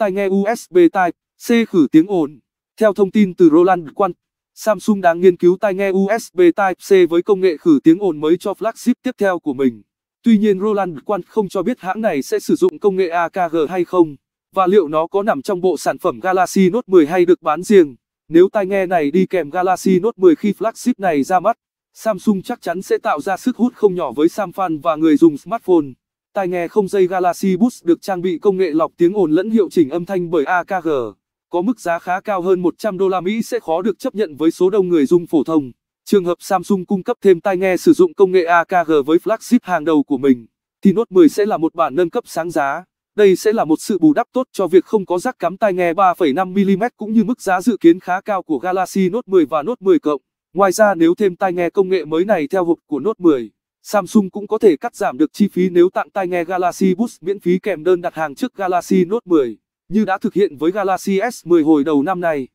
tai nghe USB Type-C khử tiếng ồn. Theo thông tin từ Roland Quan, Samsung đang nghiên cứu tai nghe USB Type-C với công nghệ khử tiếng ồn mới cho flagship tiếp theo của mình. Tuy nhiên Roland Quan không cho biết hãng này sẽ sử dụng công nghệ AKG hay không, và liệu nó có nằm trong bộ sản phẩm Galaxy Note 10 hay được bán riêng. Nếu tai nghe này đi kèm Galaxy Note 10 khi flagship này ra mắt, Samsung chắc chắn sẽ tạo ra sức hút không nhỏ với Samfan và người dùng smartphone. Tai nghe không dây Galaxy Buds được trang bị công nghệ lọc tiếng ồn lẫn hiệu chỉnh âm thanh bởi AKG, có mức giá khá cao hơn 100 đô la Mỹ sẽ khó được chấp nhận với số đông người dùng phổ thông. Trường hợp Samsung cung cấp thêm tai nghe sử dụng công nghệ AKG với flagship hàng đầu của mình, thì Note 10 sẽ là một bản nâng cấp sáng giá. Đây sẽ là một sự bù đắp tốt cho việc không có rắc cắm tai nghe 3,5mm cũng như mức giá dự kiến khá cao của Galaxy Note 10 và Note 10 cộng. Ngoài ra nếu thêm tai nghe công nghệ mới này theo hộp của Note 10, Samsung cũng có thể cắt giảm được chi phí nếu tặng tai nghe Galaxy Buds miễn phí kèm đơn đặt hàng trước Galaxy Note 10, như đã thực hiện với Galaxy S10 hồi đầu năm nay.